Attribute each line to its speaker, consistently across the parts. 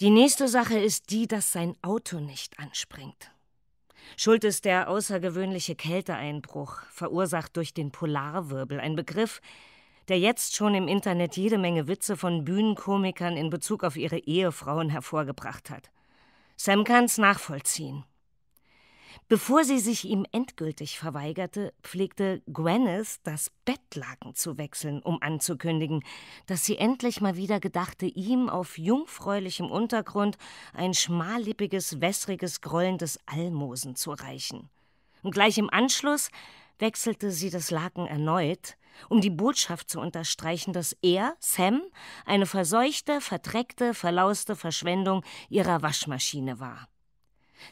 Speaker 1: Die nächste Sache ist die, dass sein Auto nicht anspringt. Schuld ist der außergewöhnliche Kälteeinbruch, verursacht durch den Polarwirbel, ein Begriff, der jetzt schon im Internet jede Menge Witze von Bühnenkomikern in Bezug auf ihre Ehefrauen hervorgebracht hat. Sam kann's nachvollziehen. Bevor sie sich ihm endgültig verweigerte, pflegte Gwyneth das Bettlaken zu wechseln, um anzukündigen, dass sie endlich mal wieder gedachte, ihm auf jungfräulichem Untergrund ein schmallippiges, wässriges, grollendes Almosen zu reichen. Und gleich im Anschluss wechselte sie das Laken erneut, um die Botschaft zu unterstreichen, dass er, Sam, eine verseuchte, verdreckte, verlauste Verschwendung ihrer Waschmaschine war.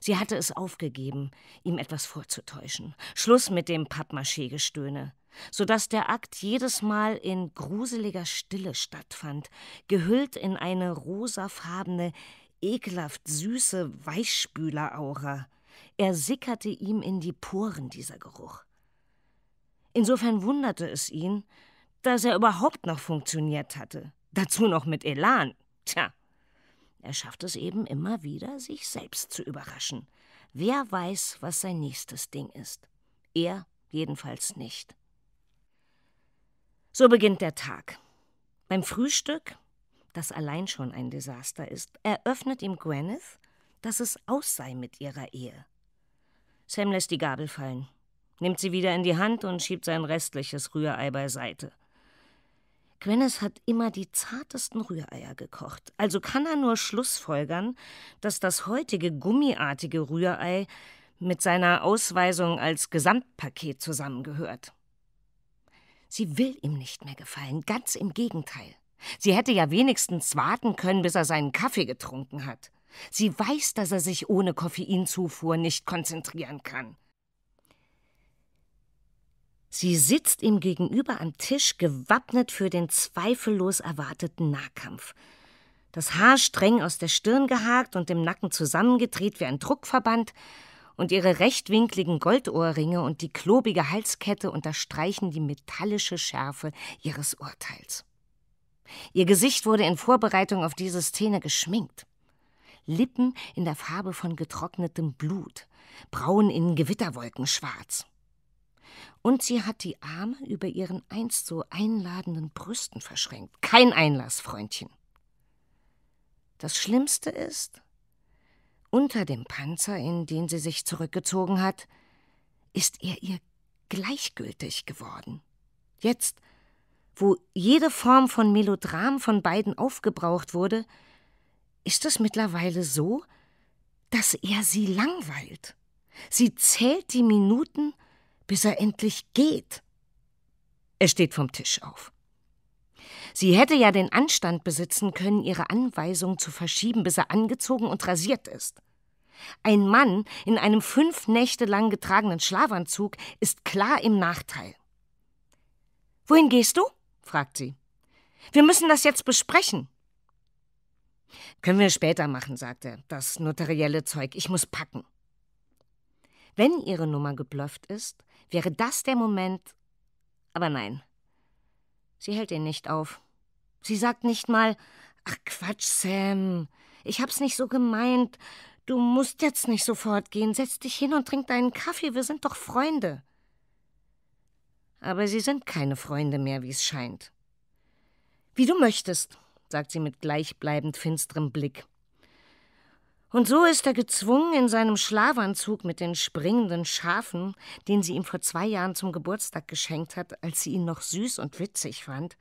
Speaker 1: Sie hatte es aufgegeben, ihm etwas vorzutäuschen. Schluss mit dem Pappmaché-Gestöhne, sodass der Akt jedes Mal in gruseliger Stille stattfand, gehüllt in eine rosafarbene, ekelhaft süße Weichspüleraura. Er sickerte ihm in die Poren, dieser Geruch. Insofern wunderte es ihn, dass er überhaupt noch funktioniert hatte. Dazu noch mit Elan. Tja, er schafft es eben immer wieder, sich selbst zu überraschen. Wer weiß, was sein nächstes Ding ist? Er jedenfalls nicht. So beginnt der Tag. Beim Frühstück, das allein schon ein Desaster ist, eröffnet ihm Gwyneth, dass es aus sei mit ihrer Ehe. Sam lässt die Gabel fallen, nimmt sie wieder in die Hand und schiebt sein restliches Rührei beiseite. Gwyneth hat immer die zartesten Rühreier gekocht, also kann er nur schlussfolgern, dass das heutige gummiartige Rührei mit seiner Ausweisung als Gesamtpaket zusammengehört. Sie will ihm nicht mehr gefallen, ganz im Gegenteil. Sie hätte ja wenigstens warten können, bis er seinen Kaffee getrunken hat. Sie weiß, dass er sich ohne Koffeinzufuhr nicht konzentrieren kann. Sie sitzt ihm gegenüber am Tisch, gewappnet für den zweifellos erwarteten Nahkampf. Das Haar streng aus der Stirn gehakt und im Nacken zusammengedreht wie ein Druckverband, und ihre rechtwinkligen Goldohrringe und die klobige Halskette unterstreichen die metallische Schärfe ihres Urteils. Ihr Gesicht wurde in Vorbereitung auf diese Szene geschminkt. Lippen in der Farbe von getrocknetem Blut, Brauen in Gewitterwolken schwarz und sie hat die Arme über ihren einst so einladenden Brüsten verschränkt. Kein Einlass, Freundchen. Das Schlimmste ist, unter dem Panzer, in den sie sich zurückgezogen hat, ist er ihr gleichgültig geworden. Jetzt, wo jede Form von Melodram von beiden aufgebraucht wurde, ist es mittlerweile so, dass er sie langweilt. Sie zählt die Minuten bis er endlich geht. Er steht vom Tisch auf. Sie hätte ja den Anstand besitzen können, ihre Anweisung zu verschieben, bis er angezogen und rasiert ist. Ein Mann in einem fünf Nächte lang getragenen Schlafanzug ist klar im Nachteil. Wohin gehst du? fragt sie. Wir müssen das jetzt besprechen. Können wir später machen, sagt er. Das notarielle Zeug, ich muss packen. Wenn ihre Nummer geblufft ist, Wäre das der Moment? Aber nein. Sie hält ihn nicht auf. Sie sagt nicht mal, ach Quatsch, Sam, ich hab's nicht so gemeint. Du musst jetzt nicht sofort gehen. Setz dich hin und trink deinen Kaffee. Wir sind doch Freunde. Aber sie sind keine Freunde mehr, wie es scheint. Wie du möchtest, sagt sie mit gleichbleibend finsterem Blick. Und so ist er gezwungen, in seinem Schlafanzug mit den springenden Schafen, den sie ihm vor zwei Jahren zum Geburtstag geschenkt hat, als sie ihn noch süß und witzig fand,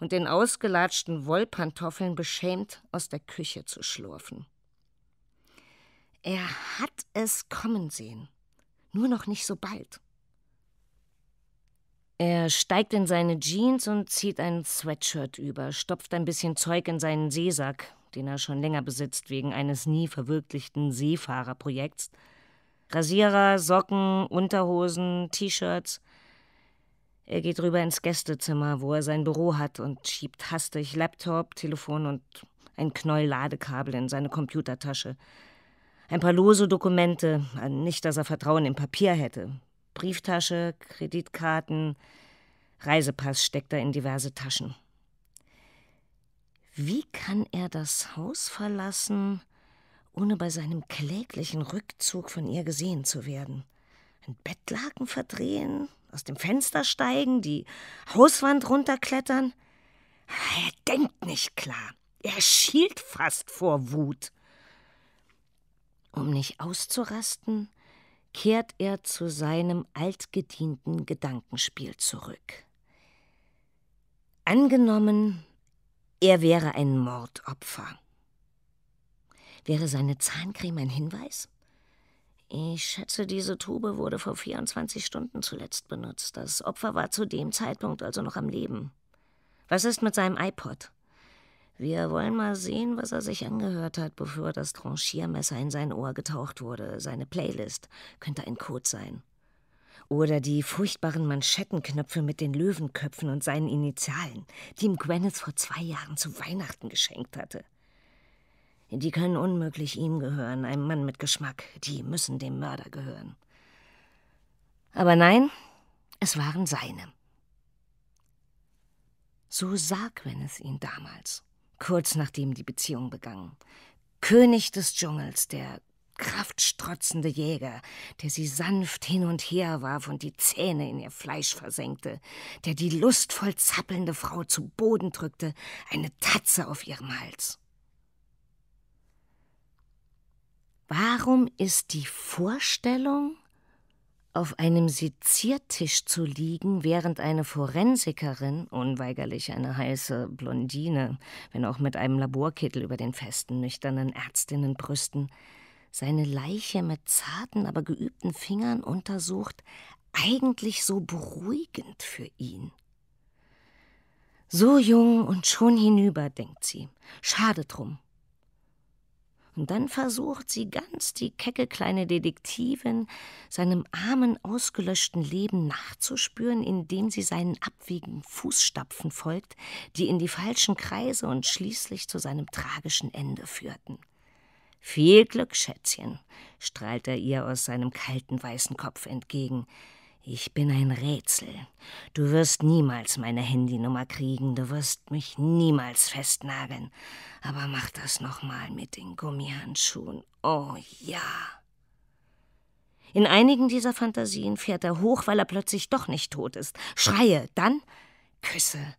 Speaker 1: und den ausgelatschten Wollpantoffeln beschämt aus der Küche zu schlurfen. Er hat es kommen sehen, nur noch nicht so bald. Er steigt in seine Jeans und zieht ein Sweatshirt über, stopft ein bisschen Zeug in seinen Seesack, den er schon länger besitzt wegen eines nie verwirklichten Seefahrerprojekts. Rasierer, Socken, Unterhosen, T-Shirts. Er geht rüber ins Gästezimmer, wo er sein Büro hat und schiebt hastig Laptop, Telefon und ein Knäuel Ladekabel in seine Computertasche. Ein paar lose Dokumente, nicht, dass er Vertrauen im Papier hätte. Brieftasche, Kreditkarten, Reisepass steckt er in diverse Taschen. Wie kann er das Haus verlassen, ohne bei seinem kläglichen Rückzug von ihr gesehen zu werden? Ein Bettlaken verdrehen, aus dem Fenster steigen, die Hauswand runterklettern? Er denkt nicht klar. Er schielt fast vor Wut. Um nicht auszurasten, kehrt er zu seinem altgedienten Gedankenspiel zurück. Angenommen, er wäre ein Mordopfer. Wäre seine Zahncreme ein Hinweis? Ich schätze, diese Tube wurde vor 24 Stunden zuletzt benutzt. Das Opfer war zu dem Zeitpunkt also noch am Leben. Was ist mit seinem iPod? Wir wollen mal sehen, was er sich angehört hat, bevor das Tranchiermesser in sein Ohr getaucht wurde. Seine Playlist könnte ein Code sein. Oder die furchtbaren Manschettenknöpfe mit den Löwenköpfen und seinen Initialen, die ihm Gwyneth vor zwei Jahren zu Weihnachten geschenkt hatte. Die können unmöglich ihm gehören, einem Mann mit Geschmack. Die müssen dem Mörder gehören. Aber nein, es waren seine. So sah Gwyneth ihn damals, kurz nachdem die Beziehung begann. König des Dschungels, der kraftstrotzende Jäger, der sie sanft hin und her warf und die Zähne in ihr Fleisch versenkte, der die lustvoll zappelnde Frau zu Boden drückte, eine Tatze auf ihrem Hals. Warum ist die Vorstellung, auf einem Seziertisch zu liegen, während eine Forensikerin, unweigerlich eine heiße Blondine, wenn auch mit einem Laborkittel über den festen, nüchternen Ärztinnenbrüsten, seine Leiche mit zarten, aber geübten Fingern untersucht, eigentlich so beruhigend für ihn. So jung und schon hinüber, denkt sie. Schade drum. Und dann versucht sie ganz die kecke kleine Detektivin, seinem armen, ausgelöschten Leben nachzuspüren, indem sie seinen abwiegigen Fußstapfen folgt, die in die falschen Kreise und schließlich zu seinem tragischen Ende führten. Viel Glück, Schätzchen, strahlt er ihr aus seinem kalten weißen Kopf entgegen. Ich bin ein Rätsel. Du wirst niemals meine Handynummer kriegen, du wirst mich niemals festnageln. Aber mach das nochmal mit den Gummihandschuhen. Oh ja. In einigen dieser Fantasien fährt er hoch, weil er plötzlich doch nicht tot ist. Schreie, dann Küsse,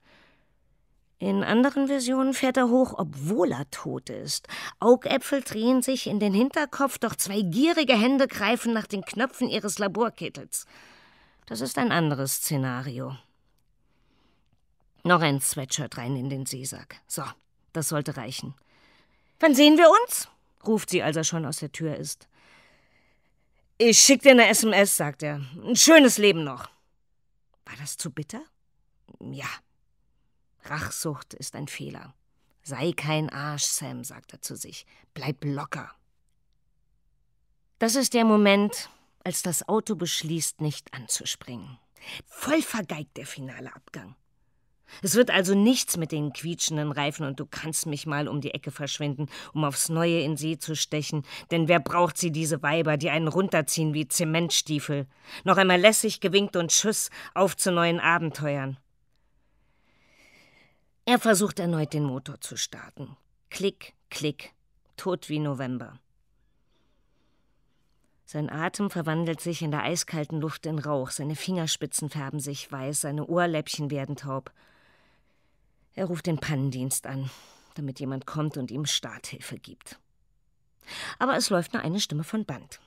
Speaker 1: in anderen Versionen fährt er hoch, obwohl er tot ist. Augäpfel drehen sich in den Hinterkopf, doch zwei gierige Hände greifen nach den Knöpfen ihres Laborkittels. Das ist ein anderes Szenario. Noch ein Sweatshirt rein in den Seesack. So, das sollte reichen. Wann sehen wir uns? ruft sie, als er schon aus der Tür ist. Ich schick dir eine SMS, sagt er. Ein schönes Leben noch. War das zu bitter? Ja, Rachsucht ist ein Fehler. Sei kein Arsch, Sam, sagt er zu sich. Bleib locker. Das ist der Moment, als das Auto beschließt, nicht anzuspringen. Voll vergeigt der finale Abgang. Es wird also nichts mit den quietschenden Reifen und du kannst mich mal um die Ecke verschwinden, um aufs Neue in See zu stechen, denn wer braucht sie, diese Weiber, die einen runterziehen wie Zementstiefel? Noch einmal lässig gewinkt und Tschüss auf zu neuen Abenteuern. Er versucht erneut den Motor zu starten. Klick, klick, tot wie November. Sein Atem verwandelt sich in der eiskalten Luft in Rauch, seine Fingerspitzen färben sich weiß, seine Ohrläppchen werden taub. Er ruft den Pannendienst an, damit jemand kommt und ihm Starthilfe gibt. Aber es läuft nur eine Stimme von Band.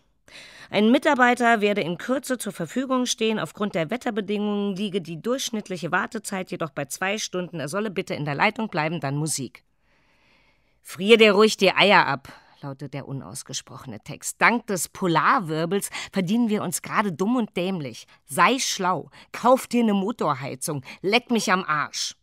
Speaker 1: Ein Mitarbeiter werde in Kürze zur Verfügung stehen. Aufgrund der Wetterbedingungen liege die durchschnittliche Wartezeit jedoch bei zwei Stunden. Er solle bitte in der Leitung bleiben, dann Musik. Frier dir ruhig die Eier ab, lautet der unausgesprochene Text. Dank des Polarwirbels verdienen wir uns gerade dumm und dämlich. Sei schlau, kauf dir eine Motorheizung, leck mich am Arsch.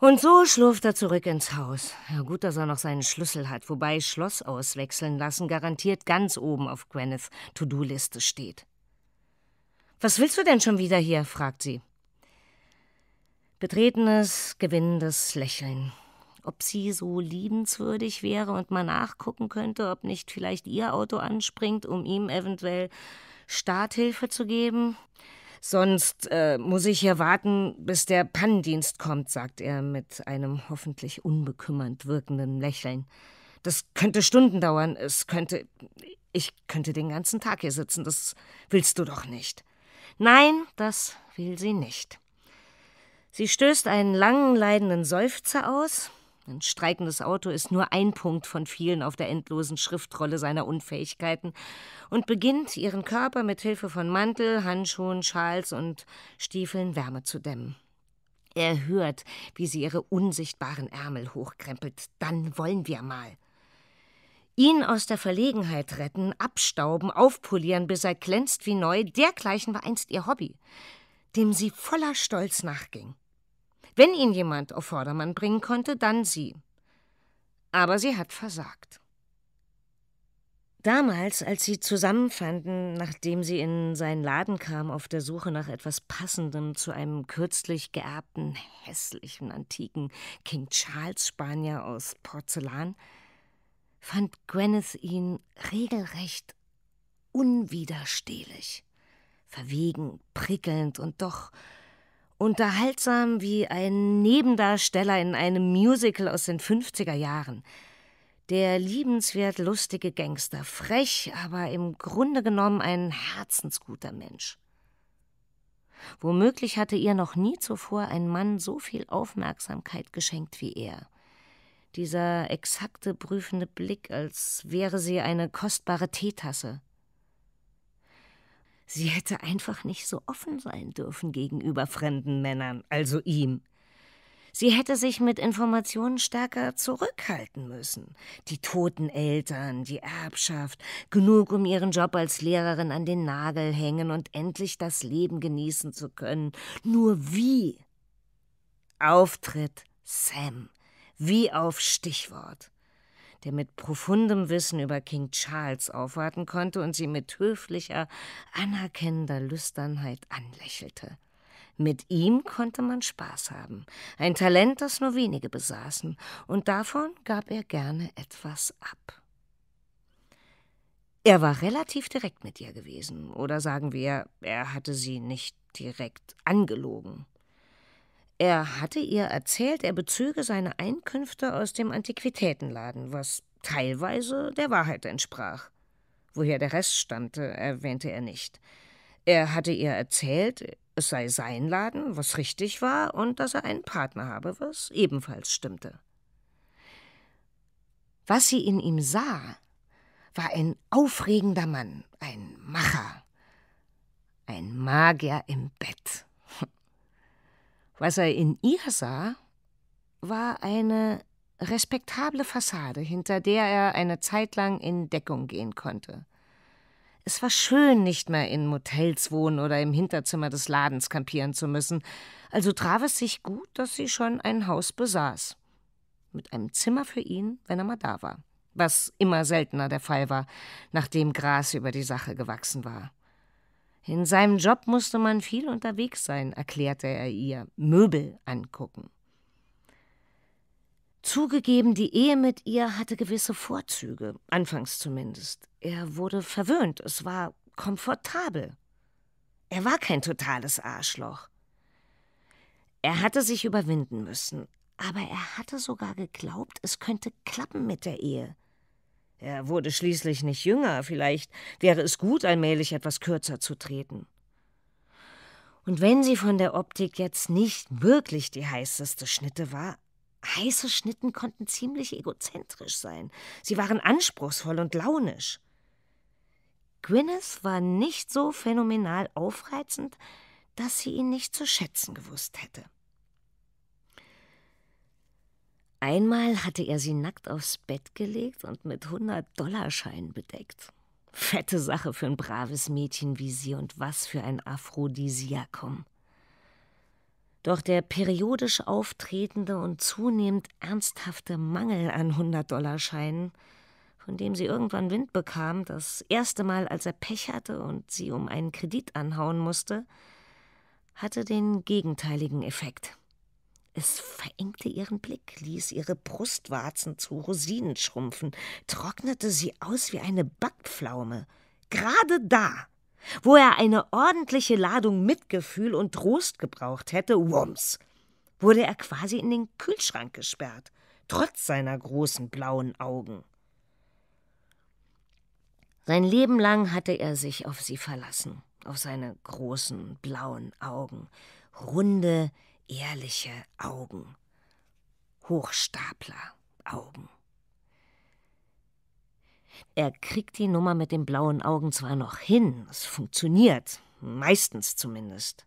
Speaker 1: Und so schlurft er zurück ins Haus. Ja, gut, dass er noch seinen Schlüssel hat, wobei Schloss auswechseln lassen garantiert ganz oben auf Gwyneths To-Do-Liste steht. Was willst du denn schon wieder hier? fragt sie. Betretenes, gewinnendes Lächeln. Ob sie so liebenswürdig wäre und mal nachgucken könnte, ob nicht vielleicht ihr Auto anspringt, um ihm eventuell Starthilfe zu geben? Sonst äh, muss ich hier warten, bis der Pannendienst kommt, sagt er mit einem hoffentlich unbekümmernd wirkenden Lächeln. Das könnte Stunden dauern. Es könnte. Ich könnte den ganzen Tag hier sitzen. Das willst du doch nicht. Nein, das will sie nicht. Sie stößt einen langen, leidenden Seufzer aus, ein streikendes Auto ist nur ein Punkt von vielen auf der endlosen Schriftrolle seiner Unfähigkeiten und beginnt, ihren Körper mit Hilfe von Mantel, Handschuhen, Schals und Stiefeln Wärme zu dämmen. Er hört, wie sie ihre unsichtbaren Ärmel hochkrempelt. Dann wollen wir mal. Ihn aus der Verlegenheit retten, abstauben, aufpolieren, bis er glänzt wie neu, dergleichen war einst ihr Hobby, dem sie voller Stolz nachging. Wenn ihn jemand auf Vordermann bringen konnte, dann sie. Aber sie hat versagt. Damals, als sie zusammenfanden, nachdem sie in seinen Laden kam auf der Suche nach etwas Passendem zu einem kürzlich geerbten, hässlichen, antiken King Charles Spanier aus Porzellan, fand Gwyneth ihn regelrecht unwiderstehlich, verwegen, prickelnd und doch unterhaltsam wie ein Nebendarsteller in einem Musical aus den 50er Jahren. Der liebenswert lustige Gangster, frech, aber im Grunde genommen ein herzensguter Mensch. Womöglich hatte ihr noch nie zuvor ein Mann so viel Aufmerksamkeit geschenkt wie er. Dieser exakte prüfende Blick, als wäre sie eine kostbare Teetasse, Sie hätte einfach nicht so offen sein dürfen gegenüber fremden Männern, also ihm. Sie hätte sich mit Informationen stärker zurückhalten müssen. Die toten Eltern, die Erbschaft, genug, um ihren Job als Lehrerin an den Nagel hängen und endlich das Leben genießen zu können. Nur wie? Auftritt Sam, wie auf Stichwort der mit profundem Wissen über King Charles aufwarten konnte und sie mit höflicher, anerkennender Lüsternheit anlächelte. Mit ihm konnte man Spaß haben, ein Talent, das nur wenige besaßen, und davon gab er gerne etwas ab. Er war relativ direkt mit ihr gewesen, oder sagen wir, er hatte sie nicht direkt angelogen. Er hatte ihr erzählt, er bezöge seine Einkünfte aus dem Antiquitätenladen, was teilweise der Wahrheit entsprach. Woher der Rest stammte, erwähnte er nicht. Er hatte ihr erzählt, es sei sein Laden, was richtig war, und dass er einen Partner habe, was ebenfalls stimmte. Was sie in ihm sah, war ein aufregender Mann, ein Macher, ein Magier im Bett. Was er in ihr sah, war eine respektable Fassade, hinter der er eine Zeit lang in Deckung gehen konnte. Es war schön, nicht mehr in Motels wohnen oder im Hinterzimmer des Ladens kampieren zu müssen, also traf es sich gut, dass sie schon ein Haus besaß. Mit einem Zimmer für ihn, wenn er mal da war, was immer seltener der Fall war, nachdem Gras über die Sache gewachsen war. In seinem Job musste man viel unterwegs sein, erklärte er ihr, Möbel angucken. Zugegeben, die Ehe mit ihr hatte gewisse Vorzüge, anfangs zumindest. Er wurde verwöhnt, es war komfortabel. Er war kein totales Arschloch. Er hatte sich überwinden müssen, aber er hatte sogar geglaubt, es könnte klappen mit der Ehe. Er wurde schließlich nicht jünger, vielleicht wäre es gut, allmählich etwas kürzer zu treten. Und wenn sie von der Optik jetzt nicht wirklich die heißeste Schnitte war, heiße Schnitten konnten ziemlich egozentrisch sein. Sie waren anspruchsvoll und launisch. Gwyneth war nicht so phänomenal aufreizend, dass sie ihn nicht zu schätzen gewusst hätte. Einmal hatte er sie nackt aufs Bett gelegt und mit 100-Dollarscheinen bedeckt. Fette Sache für ein braves Mädchen wie sie und was für ein Aphrodisiakum. Doch der periodisch auftretende und zunehmend ernsthafte Mangel an 100-Dollarscheinen, von dem sie irgendwann Wind bekam, das erste Mal, als er Pech hatte und sie um einen Kredit anhauen musste, hatte den gegenteiligen Effekt. Es verengte ihren Blick, ließ ihre Brustwarzen zu Rosinen schrumpfen, trocknete sie aus wie eine Backpflaume. Gerade da, wo er eine ordentliche Ladung Mitgefühl und Trost gebraucht hätte, wumms, wurde er quasi in den Kühlschrank gesperrt, trotz seiner großen blauen Augen. Sein Leben lang hatte er sich auf sie verlassen, auf seine großen blauen Augen, runde, ehrliche Augen, Hochstapler-Augen. Er kriegt die Nummer mit den blauen Augen zwar noch hin, es funktioniert, meistens zumindest.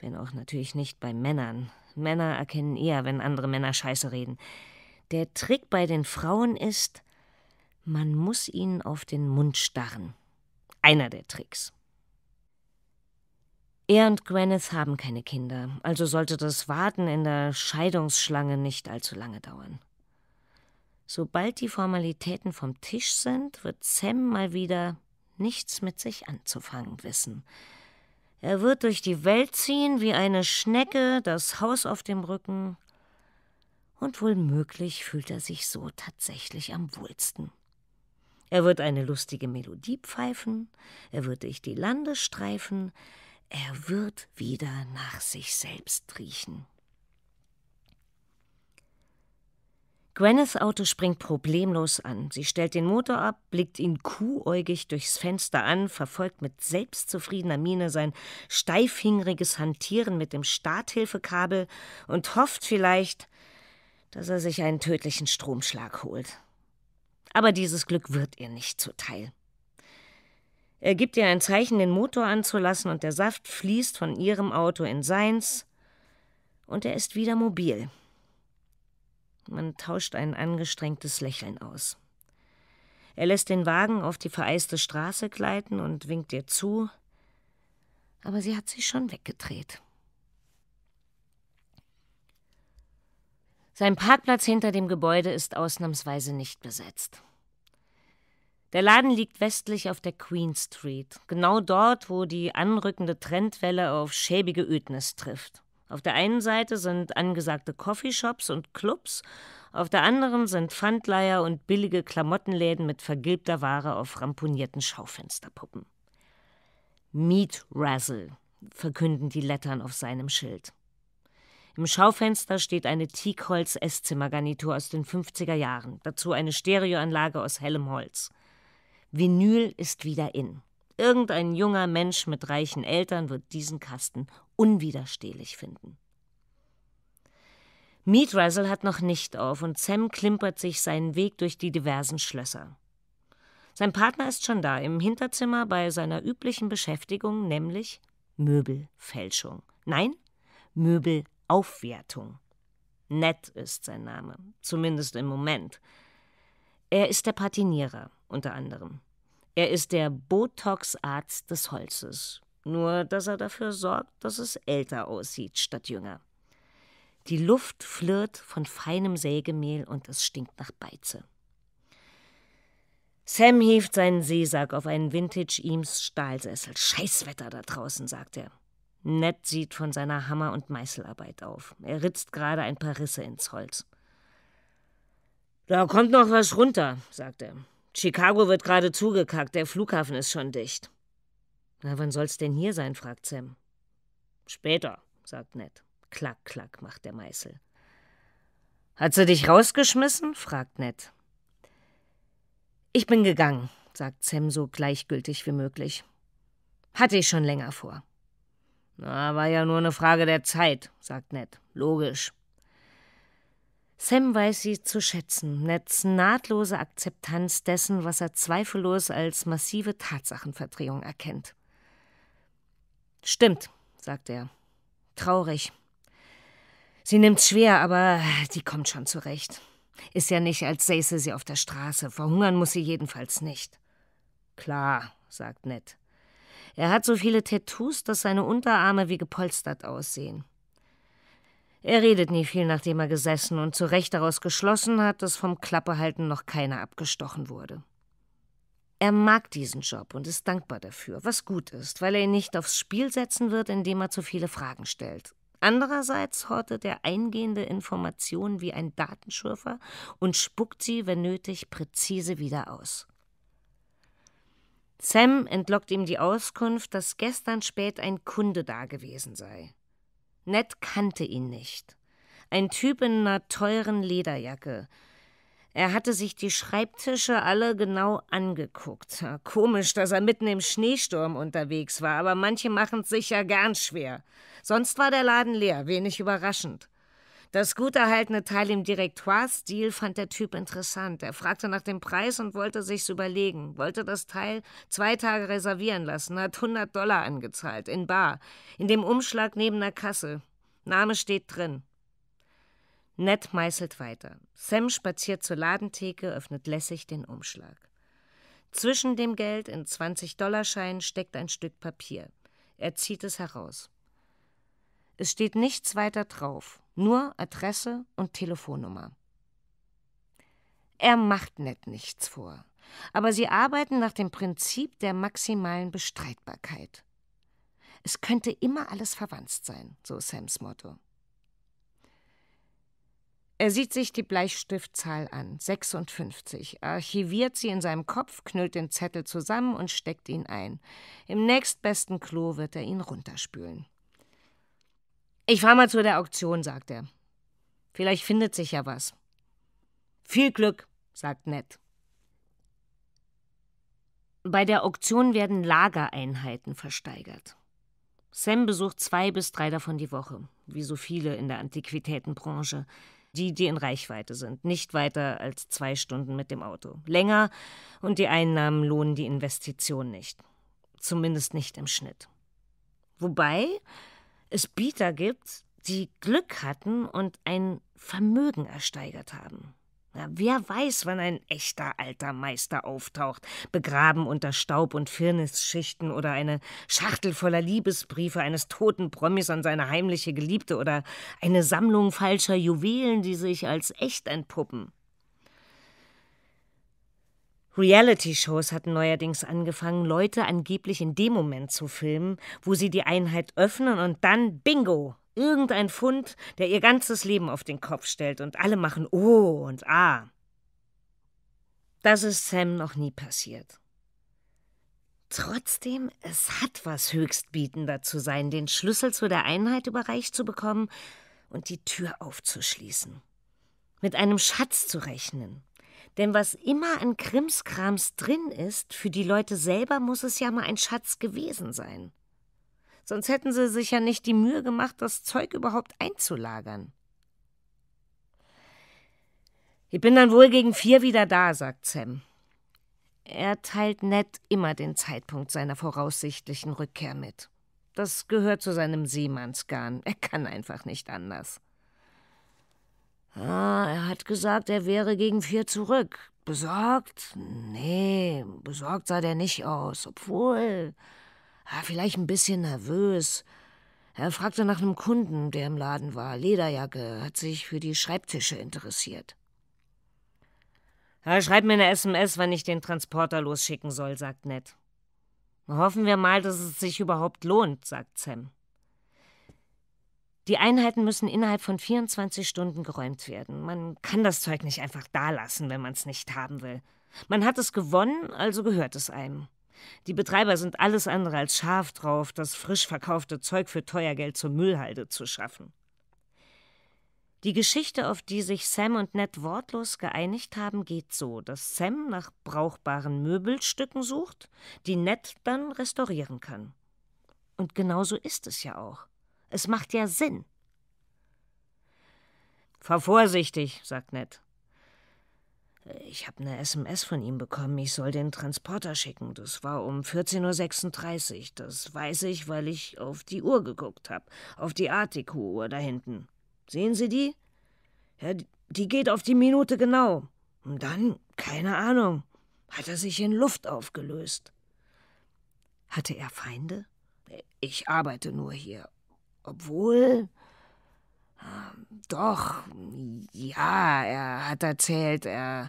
Speaker 1: Wenn auch natürlich nicht bei Männern. Männer erkennen eher, wenn andere Männer Scheiße reden. Der Trick bei den Frauen ist, man muss ihnen auf den Mund starren. Einer der Tricks. Er und Gwyneth haben keine Kinder, also sollte das Warten in der Scheidungsschlange nicht allzu lange dauern. Sobald die Formalitäten vom Tisch sind, wird Sam mal wieder nichts mit sich anzufangen wissen. Er wird durch die Welt ziehen wie eine Schnecke, das Haus auf dem Rücken. Und wohl möglich fühlt er sich so tatsächlich am wohlsten. Er wird eine lustige Melodie pfeifen, er wird durch die Lande streifen, er wird wieder nach sich selbst riechen. Gwyneth Auto springt problemlos an. Sie stellt den Motor ab, blickt ihn kuhäugig durchs Fenster an, verfolgt mit selbstzufriedener Miene sein steifhingriges Hantieren mit dem Starthilfekabel und hofft vielleicht, dass er sich einen tödlichen Stromschlag holt. Aber dieses Glück wird ihr nicht zuteil. Er gibt ihr ein Zeichen, den Motor anzulassen, und der Saft fließt von ihrem Auto in seins, und er ist wieder mobil. Man tauscht ein angestrengtes Lächeln aus. Er lässt den Wagen auf die vereiste Straße gleiten und winkt ihr zu, aber sie hat sich schon weggedreht. Sein Parkplatz hinter dem Gebäude ist ausnahmsweise nicht besetzt. Der Laden liegt westlich auf der Queen Street, genau dort, wo die anrückende Trendwelle auf schäbige Ödnis trifft. Auf der einen Seite sind angesagte Coffeeshops und Clubs, auf der anderen sind Pfandleier und billige Klamottenläden mit vergilbter Ware auf ramponierten Schaufensterpuppen. Meat Razzle, verkünden die Lettern auf seinem Schild. Im Schaufenster steht eine Teakholz-Esszimmergarnitur aus den 50er Jahren, dazu eine Stereoanlage aus hellem Holz. Vinyl ist wieder in. Irgendein junger Mensch mit reichen Eltern wird diesen Kasten unwiderstehlich finden. Meat Meatrisel hat noch nicht auf und Sam klimpert sich seinen Weg durch die diversen Schlösser. Sein Partner ist schon da, im Hinterzimmer bei seiner üblichen Beschäftigung, nämlich Möbelfälschung. Nein, Möbelaufwertung. Ned ist sein Name, zumindest im Moment. Er ist der Patinierer unter anderem. Er ist der Botox-Arzt des Holzes. Nur, dass er dafür sorgt, dass es älter aussieht statt jünger. Die Luft flirrt von feinem Sägemehl und es stinkt nach Beize. Sam hieft seinen Seesack auf einen Vintage-Eames-Stahlsessel. Scheißwetter da draußen, sagt er. Ned sieht von seiner Hammer- und Meißelarbeit auf. Er ritzt gerade ein paar Risse ins Holz. Da kommt noch was runter, sagt er. Chicago wird gerade zugekackt, der Flughafen ist schon dicht. Na, wann soll's denn hier sein? fragt Sam. Später, sagt Ned. Klack, klack, macht der Meißel. Hat sie dich rausgeschmissen? fragt Ned. Ich bin gegangen, sagt Sam so gleichgültig wie möglich. Hatte ich schon länger vor. Na, war ja nur eine Frage der Zeit, sagt Ned. Logisch. Sam weiß sie zu schätzen, netzt nahtlose Akzeptanz dessen, was er zweifellos als massive Tatsachenverdrehung erkennt. Stimmt, sagt er. Traurig. Sie nimmt's schwer, aber die kommt schon zurecht. Ist ja nicht, als säße sie auf der Straße. Verhungern muss sie jedenfalls nicht. Klar, sagt Ned. Er hat so viele Tattoos, dass seine Unterarme wie gepolstert aussehen. Er redet nie viel, nachdem er gesessen und zu Recht daraus geschlossen hat, dass vom Klappehalten noch keiner abgestochen wurde. Er mag diesen Job und ist dankbar dafür, was gut ist, weil er ihn nicht aufs Spiel setzen wird, indem er zu viele Fragen stellt. Andererseits hortet er eingehende Informationen wie ein Datenschürfer und spuckt sie, wenn nötig, präzise wieder aus. Sam entlockt ihm die Auskunft, dass gestern spät ein Kunde dagewesen sei. Ned kannte ihn nicht. Ein Typ in einer teuren Lederjacke. Er hatte sich die Schreibtische alle genau angeguckt. Komisch, dass er mitten im Schneesturm unterwegs war, aber manche machen es sich ja gern schwer. Sonst war der Laden leer, wenig überraschend. Das gut erhaltene Teil im Direktoire-Stil fand der Typ interessant. Er fragte nach dem Preis und wollte sich's überlegen, wollte das Teil zwei Tage reservieren lassen, hat 100 Dollar angezahlt, in bar, in dem Umschlag neben der Kasse. Name steht drin. Ned meißelt weiter. Sam spaziert zur Ladentheke, öffnet lässig den Umschlag. Zwischen dem Geld in 20-Dollarscheinen dollar steckt ein Stück Papier. Er zieht es heraus. Es steht nichts weiter drauf nur Adresse und Telefonnummer. Er macht nett nichts vor, aber sie arbeiten nach dem Prinzip der maximalen Bestreitbarkeit. Es könnte immer alles verwanzt sein, so Sams Motto. Er sieht sich die Bleistiftzahl an, 56, archiviert sie in seinem Kopf, knüllt den Zettel zusammen und steckt ihn ein. Im nächstbesten Klo wird er ihn runterspülen. Ich fahr mal zu der Auktion, sagt er. Vielleicht findet sich ja was. Viel Glück, sagt Ned. Bei der Auktion werden Lagereinheiten versteigert. Sam besucht zwei bis drei davon die Woche, wie so viele in der Antiquitätenbranche. Die, die in Reichweite sind, nicht weiter als zwei Stunden mit dem Auto. Länger und die Einnahmen lohnen die Investition nicht. Zumindest nicht im Schnitt. Wobei, es Bieter gibt, die Glück hatten und ein Vermögen ersteigert haben. Na, wer weiß, wann ein echter alter Meister auftaucht, begraben unter Staub und Firnisschichten oder eine Schachtel voller Liebesbriefe eines toten Promis an seine heimliche Geliebte oder eine Sammlung falscher Juwelen, die sich als echt entpuppen. Reality-Shows hatten neuerdings angefangen, Leute angeblich in dem Moment zu filmen, wo sie die Einheit öffnen und dann bingo! Irgendein Fund, der ihr ganzes Leben auf den Kopf stellt und alle machen O und A. Das ist Sam noch nie passiert. Trotzdem, es hat was Höchstbietender zu sein, den Schlüssel zu der Einheit überreicht zu bekommen und die Tür aufzuschließen. Mit einem Schatz zu rechnen. Denn was immer an Krimskrams drin ist, für die Leute selber muss es ja mal ein Schatz gewesen sein. Sonst hätten sie sich ja nicht die Mühe gemacht, das Zeug überhaupt einzulagern. Ich bin dann wohl gegen vier wieder da, sagt Sam. Er teilt Ned immer den Zeitpunkt seiner voraussichtlichen Rückkehr mit. Das gehört zu seinem Seemannsgarn. Er kann einfach nicht anders. Ah, er hat gesagt, er wäre gegen vier zurück. Besorgt? Nee, besorgt sah der nicht aus, obwohl. Ah, vielleicht ein bisschen nervös. Er fragte nach einem Kunden, der im Laden war. Lederjacke, hat sich für die Schreibtische interessiert. Ja, schreib mir eine SMS, wann ich den Transporter losschicken soll, sagt Ned. Hoffen wir mal, dass es sich überhaupt lohnt, sagt Sam. Die Einheiten müssen innerhalb von 24 Stunden geräumt werden. Man kann das Zeug nicht einfach da lassen, wenn man es nicht haben will. Man hat es gewonnen, also gehört es einem. Die Betreiber sind alles andere als scharf drauf, das frisch verkaufte Zeug für teuer Geld zur Müllhalde zu schaffen. Die Geschichte, auf die sich Sam und Ned wortlos geeinigt haben, geht so, dass Sam nach brauchbaren Möbelstücken sucht, die Ned dann restaurieren kann. Und genau so ist es ja auch. Es macht ja Sinn. Fahr vorsichtig, sagt Ned. Ich habe eine SMS von ihm bekommen, ich soll den Transporter schicken. Das war um 14.36 Uhr. Das weiß ich, weil ich auf die Uhr geguckt habe. Auf die Artico-Uhr da hinten. Sehen Sie die? Ja, die geht auf die Minute genau. Und dann, keine Ahnung, hat er sich in Luft aufgelöst. Hatte er Feinde? Ich arbeite nur hier obwohl. Ähm, doch, ja, er hat erzählt, er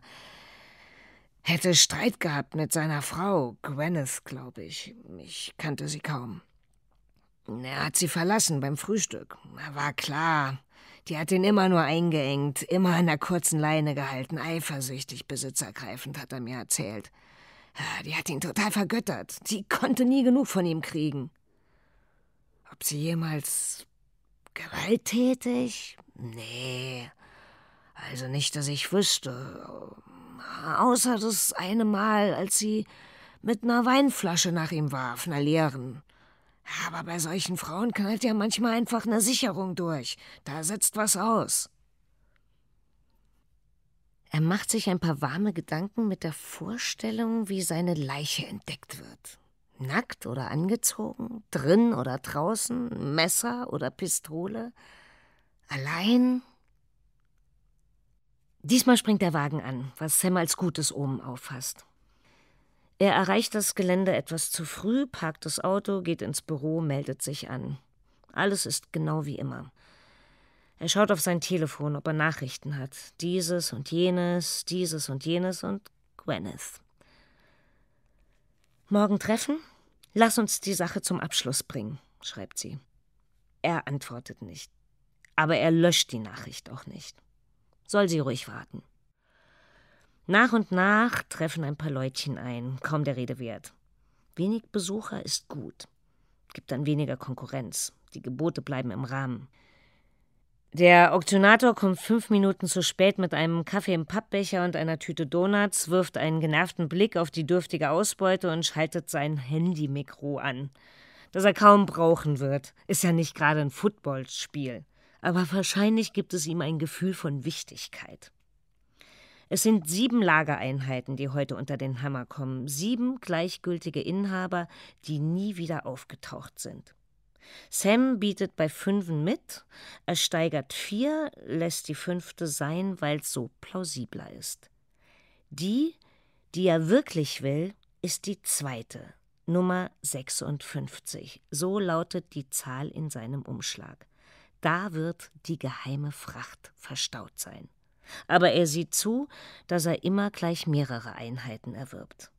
Speaker 1: hätte Streit gehabt mit seiner Frau, Gwyneth, glaube ich. Ich kannte sie kaum. Er hat sie verlassen beim Frühstück. War klar. Die hat ihn immer nur eingeengt, immer an der kurzen Leine gehalten, eifersüchtig, besitzergreifend, hat er mir erzählt. Die hat ihn total vergöttert. Sie konnte nie genug von ihm kriegen sie jemals gewalttätig? Nee. Also nicht, dass ich wüsste. Außer das eine Mal, als sie mit einer Weinflasche nach ihm warf, einer leeren. Aber bei solchen Frauen knallt ja manchmal einfach eine Sicherung durch. Da setzt was aus. Er macht sich ein paar warme Gedanken mit der Vorstellung, wie seine Leiche entdeckt wird. Nackt oder angezogen, drin oder draußen, Messer oder Pistole, allein. Diesmal springt der Wagen an, was Sam als gutes Omen auffasst. Er erreicht das Gelände etwas zu früh, parkt das Auto, geht ins Büro, meldet sich an. Alles ist genau wie immer. Er schaut auf sein Telefon, ob er Nachrichten hat. Dieses und jenes, dieses und jenes und Gwyneth. Morgen treffen? Lass uns die Sache zum Abschluss bringen, schreibt sie. Er antwortet nicht. Aber er löscht die Nachricht auch nicht. Soll sie ruhig warten. Nach und nach treffen ein paar Leutchen ein, kaum der Rede wert. Wenig Besucher ist gut, gibt dann weniger Konkurrenz, die Gebote bleiben im Rahmen. Der Auktionator kommt fünf Minuten zu spät mit einem Kaffee im Pappbecher und einer Tüte Donuts, wirft einen genervten Blick auf die dürftige Ausbeute und schaltet sein Handy-Mikro an. Das er kaum brauchen wird, ist ja nicht gerade ein Footballspiel. Aber wahrscheinlich gibt es ihm ein Gefühl von Wichtigkeit. Es sind sieben Lagereinheiten, die heute unter den Hammer kommen. Sieben gleichgültige Inhaber, die nie wieder aufgetaucht sind. Sam bietet bei Fünfen mit, er steigert vier, lässt die fünfte sein, weil es so plausibler ist. Die, die er wirklich will, ist die zweite, Nummer 56. So lautet die Zahl in seinem Umschlag. Da wird die geheime Fracht verstaut sein. Aber er sieht zu, dass er immer gleich mehrere Einheiten erwirbt.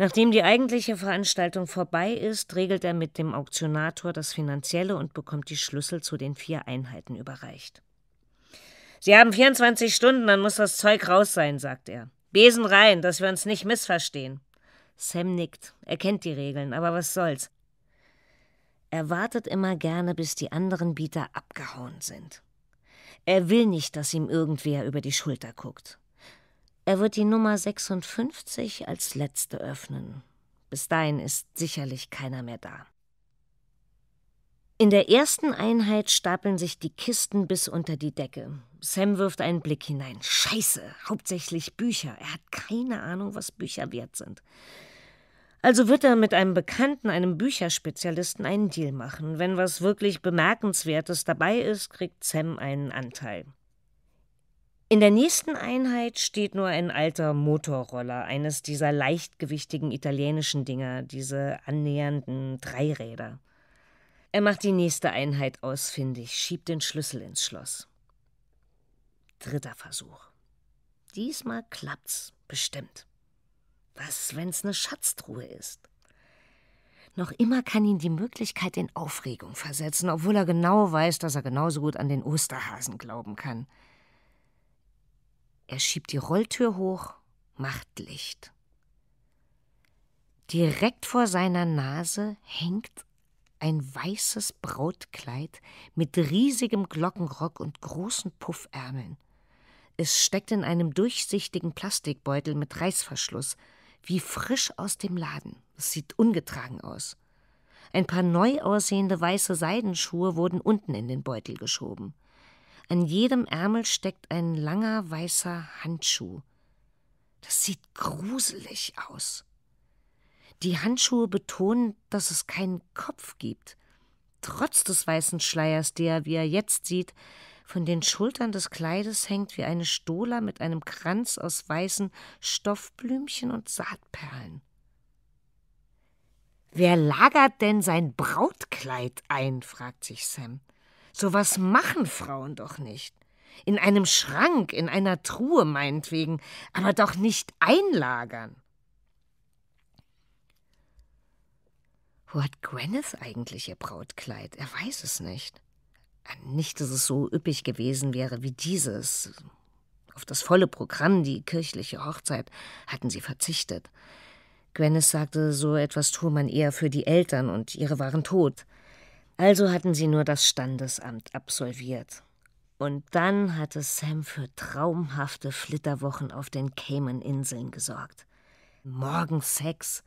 Speaker 1: Nachdem die eigentliche Veranstaltung vorbei ist, regelt er mit dem Auktionator das Finanzielle und bekommt die Schlüssel zu den vier Einheiten überreicht. Sie haben 24 Stunden, dann muss das Zeug raus sein, sagt er. Besen rein, dass wir uns nicht missverstehen. Sam nickt. Er kennt die Regeln, aber was soll's. Er wartet immer gerne, bis die anderen Bieter abgehauen sind. Er will nicht, dass ihm irgendwer über die Schulter guckt. Er wird die Nummer 56 als letzte öffnen. Bis dahin ist sicherlich keiner mehr da. In der ersten Einheit stapeln sich die Kisten bis unter die Decke. Sam wirft einen Blick hinein. Scheiße, hauptsächlich Bücher. Er hat keine Ahnung, was Bücher wert sind. Also wird er mit einem Bekannten, einem Bücherspezialisten, einen Deal machen. Wenn was wirklich Bemerkenswertes dabei ist, kriegt Sam einen Anteil. In der nächsten Einheit steht nur ein alter Motorroller, eines dieser leichtgewichtigen italienischen Dinger, diese annähernden Dreiräder. Er macht die nächste Einheit ausfindig, schiebt den Schlüssel ins Schloss. Dritter Versuch. Diesmal klappt's, bestimmt. Was, wenn's eine Schatztruhe ist? Noch immer kann ihn die Möglichkeit in Aufregung versetzen, obwohl er genau weiß, dass er genauso gut an den Osterhasen glauben kann. Er schiebt die Rolltür hoch, macht Licht. Direkt vor seiner Nase hängt ein weißes Brautkleid mit riesigem Glockenrock und großen Puffärmeln. Es steckt in einem durchsichtigen Plastikbeutel mit Reißverschluss, wie frisch aus dem Laden. Es sieht ungetragen aus. Ein paar neu aussehende weiße Seidenschuhe wurden unten in den Beutel geschoben. An jedem Ärmel steckt ein langer weißer Handschuh. Das sieht gruselig aus. Die Handschuhe betonen, dass es keinen Kopf gibt. Trotz des weißen Schleiers, der, wie er jetzt sieht, von den Schultern des Kleides hängt wie eine Stola mit einem Kranz aus weißen Stoffblümchen und Saatperlen. Wer lagert denn sein Brautkleid ein? fragt sich Sam. Sowas machen Frauen doch nicht. In einem Schrank, in einer Truhe meinetwegen, aber doch nicht einlagern. Wo hat Gwyneth eigentlich ihr Brautkleid? Er weiß es nicht. Nicht, dass es so üppig gewesen wäre wie dieses. Auf das volle Programm, die kirchliche Hochzeit, hatten sie verzichtet. Gwyneth sagte, so etwas tue man eher für die Eltern und ihre waren tot. Also hatten sie nur das Standesamt absolviert. Und dann hatte Sam für traumhafte Flitterwochen auf den Cayman-Inseln gesorgt. Morgens Sex,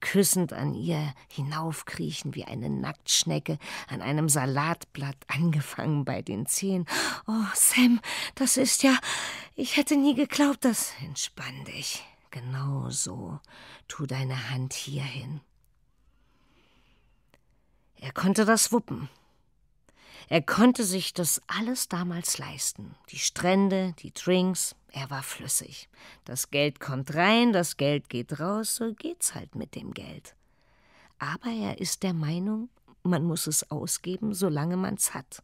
Speaker 1: küssend an ihr hinaufkriechen wie eine Nacktschnecke an einem Salatblatt, angefangen bei den Zehen. Oh, Sam, das ist ja. Ich hätte nie geglaubt, dass. Entspann dich. Genau so. Tu deine Hand hierhin. Er konnte das wuppen. Er konnte sich das alles damals leisten. Die Strände, die Drinks, er war flüssig. Das Geld kommt rein, das Geld geht raus, so geht's halt mit dem Geld. Aber er ist der Meinung, man muss es ausgeben, solange man's hat.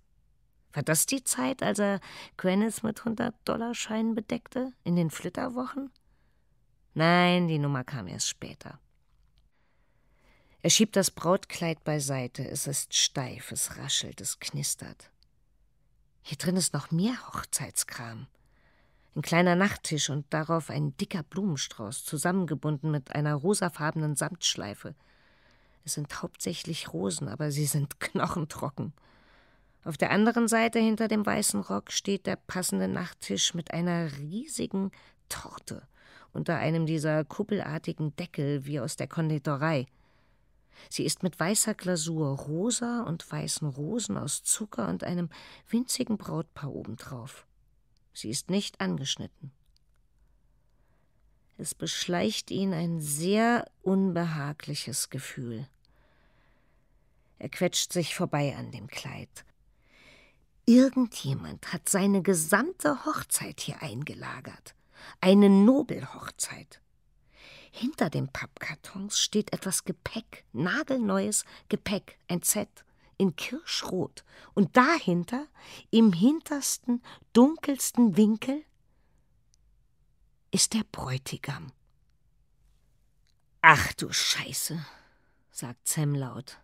Speaker 1: War das die Zeit, als er Gwyneth mit 100-Dollar-Scheinen bedeckte? In den Flitterwochen? Nein, die Nummer kam erst später. Er schiebt das Brautkleid beiseite. Es ist steif, es raschelt, es knistert. Hier drin ist noch mehr Hochzeitskram. Ein kleiner Nachttisch und darauf ein dicker Blumenstrauß, zusammengebunden mit einer rosafarbenen Samtschleife. Es sind hauptsächlich Rosen, aber sie sind knochentrocken. Auf der anderen Seite hinter dem weißen Rock steht der passende Nachttisch mit einer riesigen Torte unter einem dieser kuppelartigen Deckel wie aus der Konditorei. Sie ist mit weißer Glasur, rosa und weißen Rosen aus Zucker und einem winzigen Brautpaar obendrauf. Sie ist nicht angeschnitten. Es beschleicht ihn ein sehr unbehagliches Gefühl. Er quetscht sich vorbei an dem Kleid. Irgendjemand hat seine gesamte Hochzeit hier eingelagert. Eine Nobelhochzeit. Hinter den Pappkartons steht etwas Gepäck, nagelneues Gepäck, ein Z, in Kirschrot. Und dahinter, im hintersten, dunkelsten Winkel, ist der Bräutigam. Ach du Scheiße, sagt Sam laut.